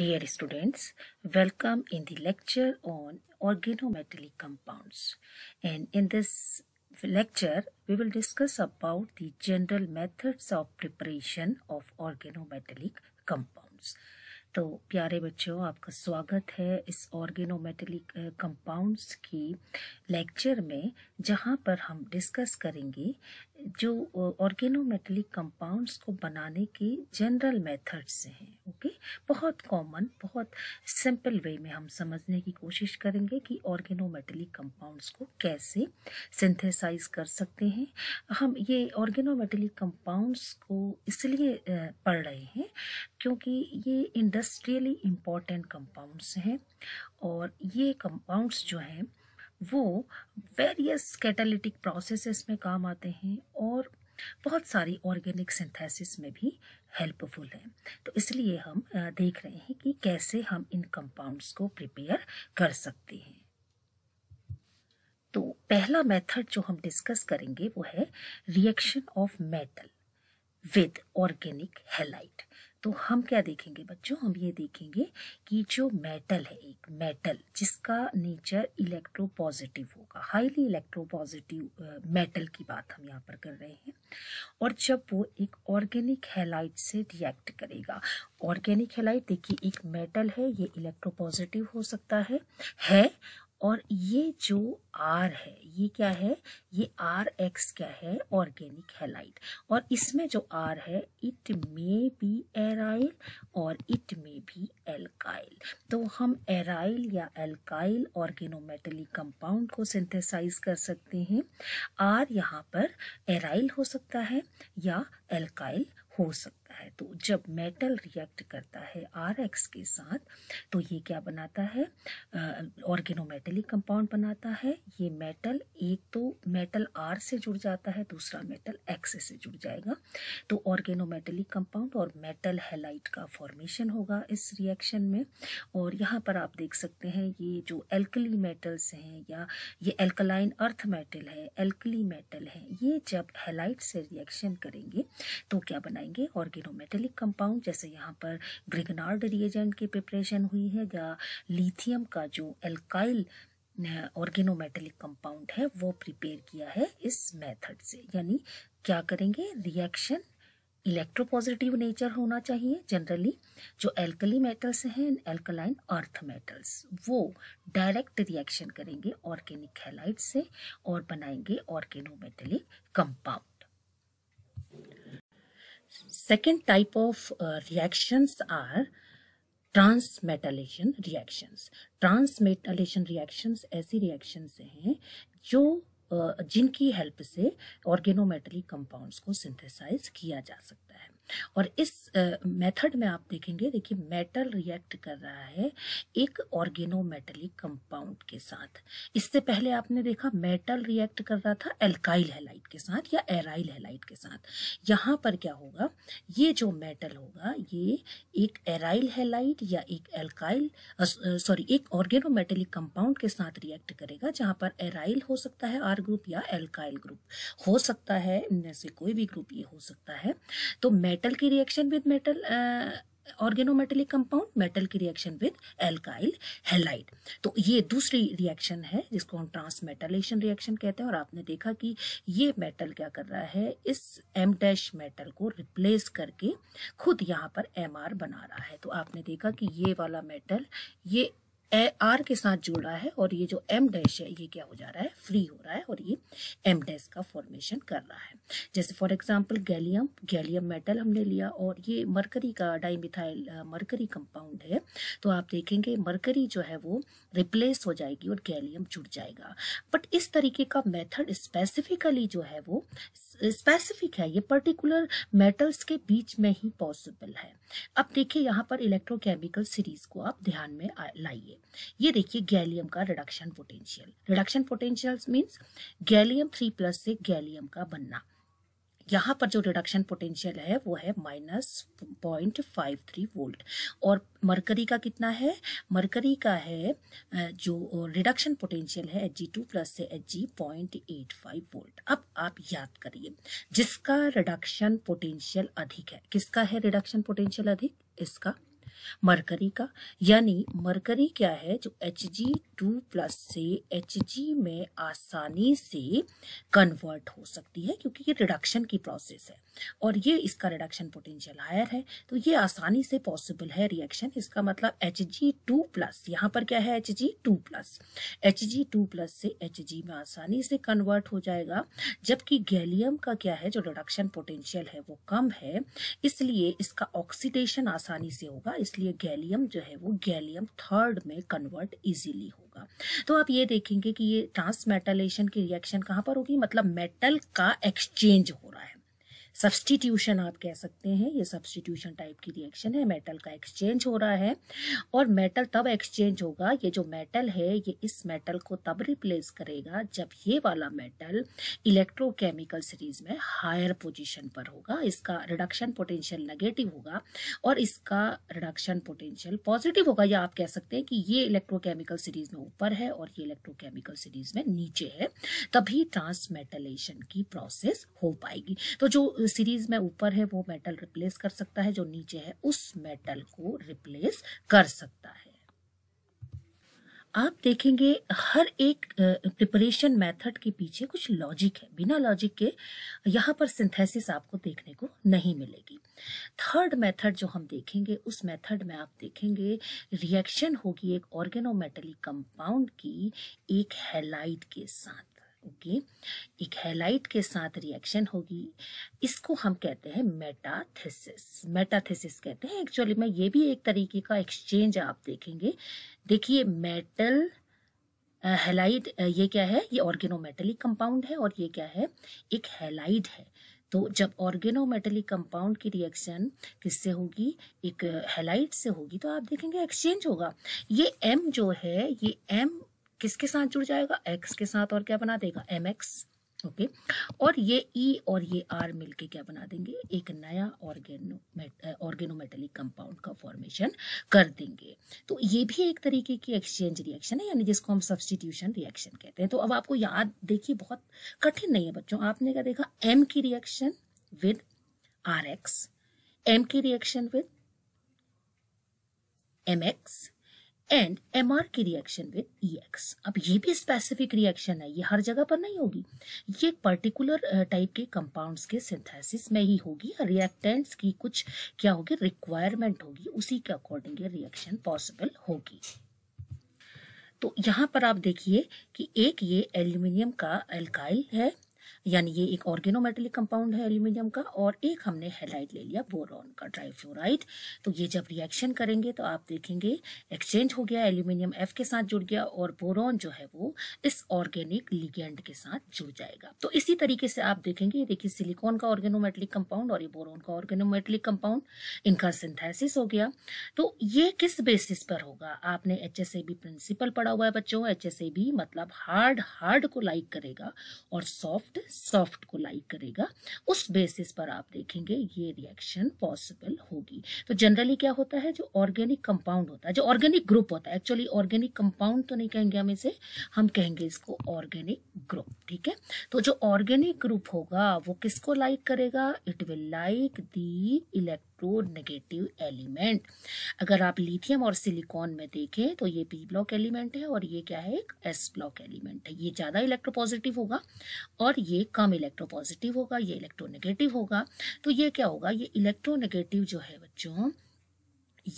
Dear students, welcome in the lecture on organometallic compounds. And in this lecture, we will discuss about the general methods of preparation of organometallic compounds. तो प्यारे बच्चों आपका स्वागत है इस organometallic compounds की lecture में जहाँ पर हम डिस्कस करेंगे जो ऑर्गेनोमेटलिक कंपाउंड्स को बनाने के जनरल मेथड्स हैं ओके बहुत कॉमन बहुत सिंपल वे में हम समझने की कोशिश करेंगे कि ऑर्गेनोमेटलिक कंपाउंड्स को कैसे सिंथेसाइज कर सकते हैं हम ये ऑर्गेनोमेटलिक कंपाउंड्स को इसलिए पढ़ रहे हैं क्योंकि ये इंडस्ट्रियली इम्पॉर्टेंट कंपाउंड्स हैं और ये कंपाउंड्स जो हैं वो वेरियस कैटालिटिक प्रोसेसेस में काम आते हैं और बहुत सारी ऑर्गेनिक सिंथेसिस में भी हेल्पफुल है तो इसलिए हम देख रहे हैं कि कैसे हम इन कंपाउंड्स को प्रिपेयर कर सकते हैं तो पहला मेथड जो हम डिस्कस करेंगे वो है reaction of metal with organic halide तो हम क्या देखेंगे बच्चों हम ये देखेंगे कि जो मेटल है एक मेटल जिसका नेचर इलेक्ट्रो पॉजिटिव होगा हाईली इलेक्ट्रो पॉजिटिव मेटल की बात हम यहाँ पर कर रहे हैं और जब वो एक ऑर्गेनिक हेलाइट से रिएक्ट करेगा ऑर्गेनिक हेलाइट देखिए एक मेटल है ये इलेक्ट्रो पॉजिटिव हो सकता है है और ये जो आर है ये क्या है ये आर एक्स क्या है ऑर्गेनिक हेलाइट और इसमें जो आर है इट मे बी एराइल और इट मे भी एल्काइल तो हम एराइल या एल्काइल ऑर्गेनोमेटली कंपाउंड को सिंथेसाइज कर सकते हैं आर यहाँ पर एराइल हो सकता है या एल्काइल हो सकता है करता है तो जब मेटल रिएक्ट करता है आर एक्स के साथ तो ये क्या बनाता है ऑर्गेनोमेटलिक कंपाउंड बनाता है ये मेटल एक तो मेटल आर से जुड़ जाता है दूसरा मेटल एक्स से जुड़ जाएगा तो ऑर्गेनोमेटलिक कंपाउंड और मेटल हेलाइट का फॉर्मेशन होगा इस रिएक्शन में और यहाँ पर आप देख सकते हैं ये जो एल्कली मेटल्स हैं या ये एल्कलाइन अर्थ मेटल है एल्कली मेटल है ये जब हेलाइट से रिएक्शन करेंगे तो क्या बनाएंगे ऑर्गे फेरोमेटेलिक कंपाउंड जैसे यहाँ पर ग्रिगनार्ड रिएजेंट की प्रिपरेशन हुई है या लिथियम का जो एल्काइल ऑर्गेनोमेटेलिक कंपाउंड है वो प्रिपेयर किया है इस मेथड से यानी क्या करेंगे रिएक्शन इलेक्ट्रोपॉजिटिव नेचर होना चाहिए जनरली जो एल्कली मेटल्स हैं एल्कलाइन अर्थ मेटल्स वो डायरेक्ट रिएक्शन करेंगे ऑर्गेनिक हेलाइट से और बनाएंगे organometallic compound Second type of uh, reactions are transmetalation reactions transmetalation reactions ऐसी रिएक्शंस हैं जो uh, जिनकी हेल्प से ऑर्गेनोमेटली कंपाउंड्स को सिंथेसाइज किया जा सकता है और इस मेथड में आप देखेंगे देखिए मेटल रिएक्ट कर रहा है एक ऑर्गेनोमेटलिक कंपाउंड के साथ इससे पहले आपने देखा मेटल रिएक्ट कर रहा था एल्काइल हेलाइट के साथ या एराइल हेलाइट के साथ यहाँ पर क्या होगा ये जो मेटल होगा ये एक एराइल हेलाइट या एक एल्काइल सॉरी एक ऑर्गेनोमेटलिक कंपाउंड के साथ रिएक्ट करेगा जहाँ पर एराइल हो सकता है आर ग्रुप या एल्काइल ग्रुप हो सकता है इनमें से कोई भी ग्रुप ये हो सकता है तो मेटल की reaction with metal organometallic compound metal की रिएक्शन विद एल्काइल हेलाइड तो ये दूसरी रिएक्शन है जिसको हम ट्रांसमेटलेशन रिएक्शन कहते हैं और आपने देखा कि ये मेटल क्या कर रहा है इस एम डैश मेटल को रिप्लेस करके खुद यहाँ पर एम बना रहा है तो आपने देखा कि ये वाला मेटल ये ए आर के साथ जुड़ रहा है और ये जो एम डैश है ये क्या हो जा रहा है फ्री हो रहा है और ये एम डैश का फॉर्मेशन कर रहा है जैसे for example gallium gallium metal हमने लिया और ये मरकरी का डाइमिथाइल मरकरी कंपाउंड है तो आप देखेंगे मरकरी जो है वो रिप्लेस हो जाएगी और गैलियम जुड़ जाएगा बट इस तरीके का मेथड स्पेसिफिकली जो है वो स्पेसिफिक है ये पर्टिकुलर मेटल्स के बीच में ही पॉसिबल है अब देखिए यहाँ पर इलेक्ट्रोकेमिकल सीरीज को आप ध्यान में लाइए ये देखिए गैलियम का reduction potential reduction potential means gallium three plus से गैलियम का बनना यहाँ पर जो रिडक्शन पोटेंशियल है वो है minus point five three volt और मरकरी का कितना है मरकरी का है जो रिडक्शन पोटेंशियल है एच जी टू प्लस से H G point eight five volt अब आप याद करिए जिसका रिडक्शन पोटेंशियल अधिक है किसका है रिडक्शन पोटेंशियल अधिक इसका मरकरी का यानी मरकरी क्या है जो एच जी टू प्लस से एच जी में आसानी से कन्वर्ट हो सकती है क्योंकि ये रिडक्शन की प्रोसेस है और ये इसका रिडक्शन पोटेंशियल हायर है तो ये आसानी से पॉसिबल है रिएक्शन इसका मतलब एच जी टू प्लस यहाँ पर क्या है H G two plus H G two plus से एच जी में आसानी से कन्वर्ट हो जाएगा जबकि गैलियम का क्या है जो रिडक्शन पोटेंशियल है वो कम है इसलिए इसका ऑक्सीडेशन आसानी से होगा इस इसलिए गैलियम जो है वो गैलियम थर्ड में कन्वर्ट इजीली होगा तो आप ये देखेंगे कि ये ट्रांसमेटलेशन की रिएक्शन कहाँ पर होगी मतलब मेटल का एक्सचेंज हो रहा है सब्सटीट्यूशन आप कह सकते हैं ये सब्सटीट्यूशन टाइप की रिएक्शन है मेटल का एक्सचेंज हो रहा है और मेटल तब एक्सचेंज होगा ये जो मेटल है ये इस मेटल को तब रिप्लेस करेगा जब ये वाला मेटल इलेक्ट्रोकेमिकल सीरीज में हायर पोजिशन पर होगा इसका रिडक्शन पोटेंशियल नेगेटिव होगा और इसका रिडक्शन पोटेंशियल पॉजिटिव होगा या आप कह सकते हैं कि ये इलेक्ट्रोकेमिकल सीरीज में ऊपर है और ये इलेक्ट्रोकेमिकल सीरीज में नीचे है तभी ट्रांसमेटलेशन की प्रोसेस हो पाएगी तो जो सीरीज में ऊपर है वो मेटल रिप्लेस कर सकता है जो नीचे है उस मेटल को रिप्लेस कर सकता है आप देखेंगे हर एक प्रिपरेशन मेथड के पीछे कुछ लॉजिक है बिना लॉजिक के यहाँ पर सिंथेसिस आपको देखने को नहीं मिलेगी थर्ड मेथड जो हम देखेंगे उस मेथड में आप देखेंगे रिएक्शन होगी एक ऑर्गेनोमेटली कंपाउंड की एक हेलाइट के साथ ओके एक हेलाइट के साथ रिएक्शन होगी इसको हम कहते हैं मेटाथेसिस मेटाथेसिस कहते हैं एक्चुअली में ये भी एक तरीके का एक्सचेंज आप देखेंगे देखिए मेटल हेलाइट ये क्या है ये ऑर्गेनोमेटलिक कंपाउंड है और ये क्या है एक हेलाइट है तो जब ऑर्गेनोमेटलिक कंपाउंड की रिएक्शन किससे होगी एक हेलाइट से होगी तो आप देखेंगे एक्सचेंज होगा ये एम जो है ये एम किसके साथ जुड़ जाएगा एक्स के साथ और क्या बना देगा एम एक्स ओके और ये ई e और ये आर मिलके क्या बना देंगे एक नया ऑर्गेनो ऑर्गेनोमेटलिक कंपाउंड का फॉर्मेशन कर देंगे तो ये भी एक तरीके की एक्सचेंज रिएक्शन है यानी जिसको हम सब्सटीट्यूशन रिएक्शन कहते हैं तो अब आपको याद देखिए बहुत कठिन नहीं है बच्चों आपने क्या देखा एम की reaction with R X M की reaction with M X and M R की रिएक्शन विद ई एक्स अब ये भी स्पेसिफिक रिएक्शन है ये हर जगह पर नहीं होगी ये पर्टिकुलर टाइप के कंपाउंड्स के सिंथेसिस में ही होगी रिएक्टेंट्स की कुछ क्या होगी रिक्वायरमेंट होगी उसी के अकॉर्डिंग ये रिएक्शन पॉसिबल होगी तो यहाँ पर आप देखिए कि एक ये एल्यूमिनियम का एल्काइल है यानी ये एक ऑर्गेनोमेटेलिक कंपाउंड है एल्यूमिनियम का और एक हमने हेलाइट ले लिया बोरॉन का ड्राइफ्लोराइड तो ये जब रिएक्शन करेंगे तो आप देखेंगे एक्सचेंज हो गया एल्यूमिनियम एफ के साथ जुड़ गया और बोरॉन जो है वो इस ऑर्गेनिक लिगेंड के साथ जुड़ जाएगा तो इसी तरीके से आप देखेंगे ये देखिए सिलिकॉन का ऑर्गेनोमेटलिक कंपाउंड और ये बोरॉन का ऑर्गेनोमेटलिक कंपाउंड इनका सिंथेसिस हो गया तो ये किस बेसिस पर होगा आपने एच प्रिंसिपल पढ़ा हुआ है बच्चों एच मतलब हार्ड हार्ड को लाइक करेगा और सॉफ्ट सॉफ्ट को लाइक करेगा उस बेसिस पर आप देखेंगे ये रिएक्शन पॉसिबल होगी तो जनरली क्या होता है जो ऑर्गेनिक कंपाउंड होता है जो ऑर्गेनिक ग्रुप होता है एक्चुअली ऑर्गेनिक कंपाउंड तो नहीं कहेंगे हम इसे हम कहेंगे इसको ऑर्गेनिक ग्रुप ठीक है तो जो ऑर्गेनिक ग्रुप होगा वो किसको लाइक करेगा it will like the electron crude negative element अगर आप लिथियम और सिलिकॉन में देखें तो ये पी ब्लॉक एलिमेंट है और ये क्या है एक एस ब्लॉक एलिमेंट है ये ज़्यादा इलेक्ट्रोपॉजिटिव होगा और ये कम इलेक्ट्रोपॉजिटिव होगा ये इलेक्ट्रोनेगेटिव होगा तो ये क्या होगा ये इलेक्ट्रोनेगेटिव जो है बच्चों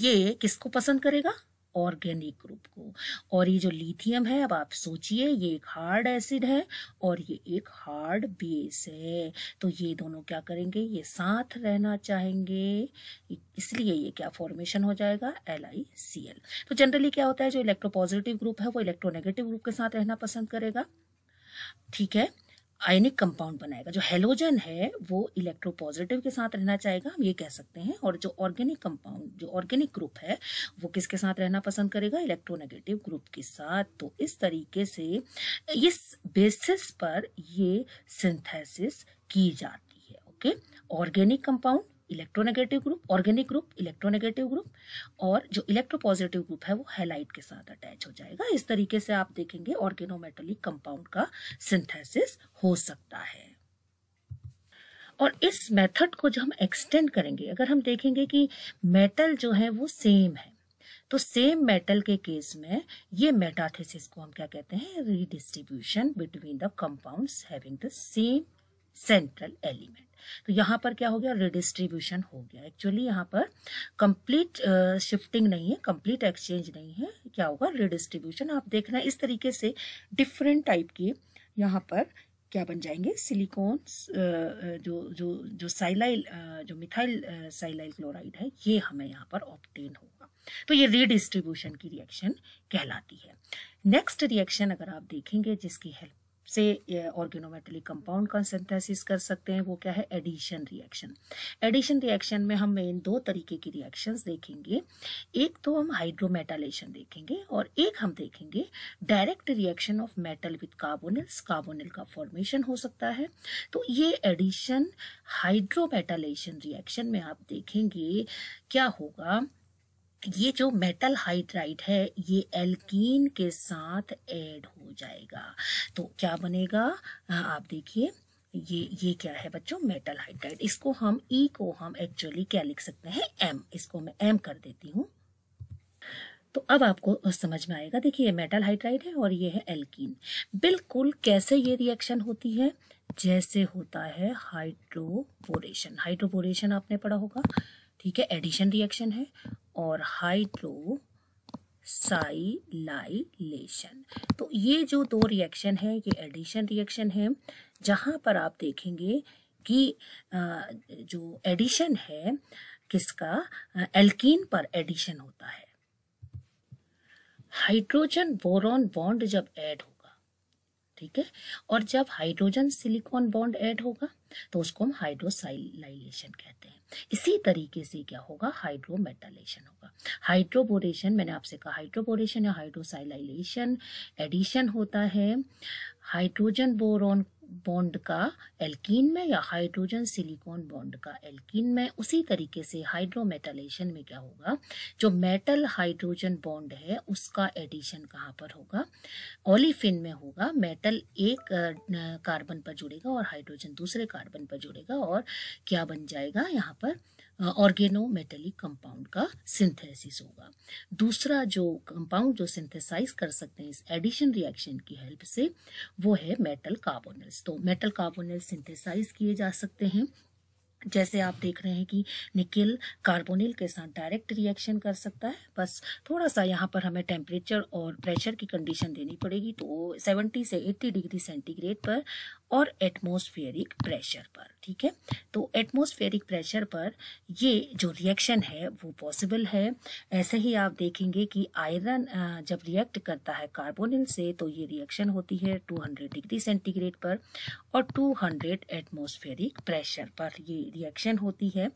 ये किसको पसंद करेगा ऑर्गेनिक ग्रुप को और ये जो लिथियम है अब आप सोचिए ये एक हार्ड एसिड है और ये एक हार्ड बेस है तो ये दोनों क्या करेंगे ये साथ रहना चाहेंगे इसलिए ये क्या फॉर्मेशन हो जाएगा एल आई सी एल तो जनरली क्या होता है जो इलेक्ट्रो पॉजिटिव ग्रुप है वो इलेक्ट्रोनेगेटिव ग्रुप के साथ रहना पसंद करेगा ठीक है आयनिक कंपाउंड बनाएगा जो हेलोजन है वो इलेक्ट्रोपॉजिटिव के साथ रहना चाहेगा हम ये कह सकते हैं और जो ऑर्गेनिक कंपाउंड जो ऑर्गेनिक ग्रुप है वो किसके साथ रहना पसंद करेगा इलेक्ट्रोनेगेटिव ग्रुप के साथ तो इस तरीके से इस बेसिस पर ये सिंथेसिस की जाती है okay organic compound electronegative group organic group electronegative group और जो इलेक्ट्रोपॉजिटिव ग्रुप है वो हेलाइट के साथ अटैच हो जाएगा इस तरीके से आप देखेंगे ऑर्गेनोमेटलिक कंपाउंड का सिंथेसिस हो सकता है और इस मेथड को जो हम एक्सटेंड करेंगे अगर हम देखेंगे कि मेटल जो है वो सेम है तो सेम मेटल के केस में ये मेटाथेसिस को हम क्या कहते हैं redistribution between the compounds having the same central element तो यहाँ पर क्या हो गया रिडिस्ट्रीब्यूशन हो गया एक्चुअली यहाँ पर कंप्लीट शिफ्टिंग uh, नहीं है कंप्लीट एक्सचेंज नहीं है क्या होगा रिडिस्ट्रीब्यूशन आप देखना इस तरीके से डिफरेंट टाइप के यहाँ पर क्या बन जाएंगे सिलिकॉन uh, uh, जो जो जो साइलाइल जो मिथाइल साइलाइल क्लोराइड है ये हमें यहाँ पर ऑप्टेन होगा तो ये रीडिस्ट्रीब्यूशन की रिएक्शन कहलाती है नेक्स्ट रिएक्शन अगर आप देखेंगे जिसकी हेल्प से ऑर्गेनोमेटली कंपाउंड का सिंथेसिस कर सकते हैं वो क्या है एडिशन रिएक्शन एडिशन रिएक्शन में हम मेन दो तरीके की रिएक्शंस देखेंगे एक तो हम हाइड्रोमेटालेशन देखेंगे और एक हम देखेंगे direct reaction of metal with carbonyls carbonyl का फॉर्मेशन हो सकता है तो ये एडिशन हाइड्रोमेटालेशन रिएक्शन में आप देखेंगे क्या होगा ये जो मेटल हाइड्राइड है ये एल्कीन के साथ ऐड हो जाएगा तो क्या बनेगा आप देखिए ये ये क्या है बच्चों मेटल हाइड्राइड इसको हम ई e को हम एक्चुअली क्या लिख सकते हैं एम इसको मैं एम कर देती हूँ तो अब आपको समझ में आएगा देखिए ये मेटल हाइड्राइड है और ये है एल्कीन बिल्कुल कैसे ये रिएक्शन होती है जैसे होता है हाइड्रोबोरेशन हाइड्रोबोरेशन आपने पढ़ा होगा ठीक है एडिशन रिएक्शन है और हाइड्रो साइलाइलेशन तो ये जो दो रिएक्शन है ये एडिशन रिएक्शन है जहाँ पर आप देखेंगे कि जो एडिशन है किसका एल्कीन पर एडिशन होता है हाइड्रोजन बोरॉन बॉन्ड जब ऐड होगा ठीक है और जब हाइड्रोजन सिलिकॉन बॉन्ड ऐड होगा तो उसको हम हाइड्रोसाइलाइलेशन कहते हैं इसी तरीके से क्या होगा हाइड्रोमेटालेशन होगा हाइड्रोबोरेशन मैंने आपसे कहा हाइड्रोबोरेशन या हाइड्रोसाइलाइलेशन एडिशन होता है हाइड्रोजन बोरॉन बॉन्ड का एल्कीन में या हाइड्रोजन सिलिकॉन बॉन्ड का एल्कीन में उसी तरीके से हाइड्रोमेटलेशन में क्या होगा जो मेटल हाइड्रोजन बॉन्ड है उसका एडिशन कहाँ पर होगा ओलिफिन में होगा मेटल एक कार्बन पर जुड़ेगा और हाइड्रोजन दूसरे कार्बन पर जुड़ेगा और क्या बन जाएगा यहाँ पर ऑर्गेनोमेटेलिक कंपाउंड का सिंथेसिस होगा दूसरा जो कंपाउंड जो सिंथेसाइज कर सकते हैं इस एडिशन रिएक्शन की हेल्प से वो है मेटल कार्बोनल्स तो मेटल कार्बोनल सिंथेसाइज किए जा सकते हैं जैसे आप देख रहे हैं कि निकिल कार्बोनिल के साथ डायरेक्ट रिएक्शन कर सकता है बस थोड़ा सा यहाँ पर हमें टेम्परेचर और प्रेशर की कंडीशन देनी पड़ेगी तो 70 से 80 डिग्री सेंटीग्रेड पर और एटमोस्फेरिक प्रेशर पर ठीक है तो एटमोस्फेरिक प्रेशर पर ये जो रिएक्शन है वो पॉसिबल है ऐसे ही आप देखेंगे कि आयरन जब रिएक्ट करता है कार्बोनिल से तो ये रिएक्शन होती है 200 डिग्री सेंटीग्रेड पर और 200 एटमोस्फेरिक प्रेशर पर ये रिएक्शन होती है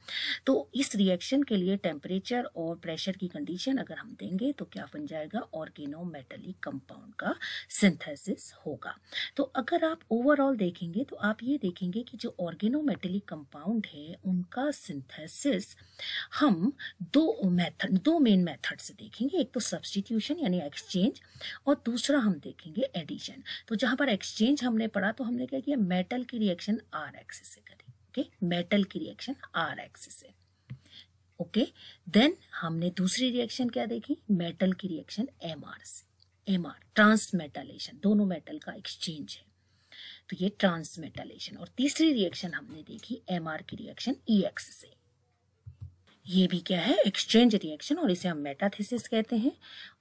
तो इस रिएक्शन के लिए टेम्परेचर और प्रेशर की कंडीशन अगर हम देंगे तो क्या बन जाएगा ऑर्गेनो मेटलिक कंपाउंड का सिंथेसिस होगा तो अगर आप ओवरऑल देखेंगे तो आप ये देखेंगे कि जो ऑर्गेनोमेटलिक कंपाउंड है उनका सिंथेसिस हम दो मेथड दो मेन मेथड से देखेंगे एक तो सब्सटीट्यूशन यानी एक्सचेंज और दूसरा हम देखेंगे एडिशन तो जहाँ पर एक्सचेंज हमने पढ़ा तो हमने क्या किया मेटल की रिएक्शन आर एक्सिस से करी ओके मेटल की रिएक्शन आर एक्सिस से ओके देन हमने दूसरी रिएक्शन क्या देखी मेटल की रिएक्शन एम आर से एम आर ट्रांसमेटालेशन दोनों मेटल का एक्सचेंज है तो ये ट्रांसमेटलेशन और तीसरी रिएक्शन हमने देखी एम की रिएक्शन ई e से ये भी क्या है एक्सचेंज रिएक्शन और इसे हम मेटाथेसिस कहते हैं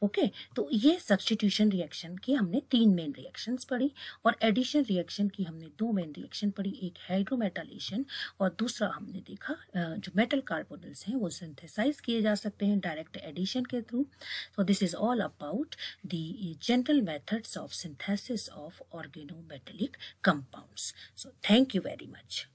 ओके तो ये सब्सटीट्यूशन रिएक्शन की हमने तीन मेन रिएक्शंस पढ़ी और एडिशन रिएक्शन की हमने दो मेन रिएक्शन पढ़ी एक हाइड्रोमेटालेशन और दूसरा हमने देखा जो मेटल कार्बोनल्स हैं वो सिंथेसाइज किए जा सकते हैं डायरेक्ट एडिशन के through so this is all about the general methods of synthesis of organometallic compound so thank you very much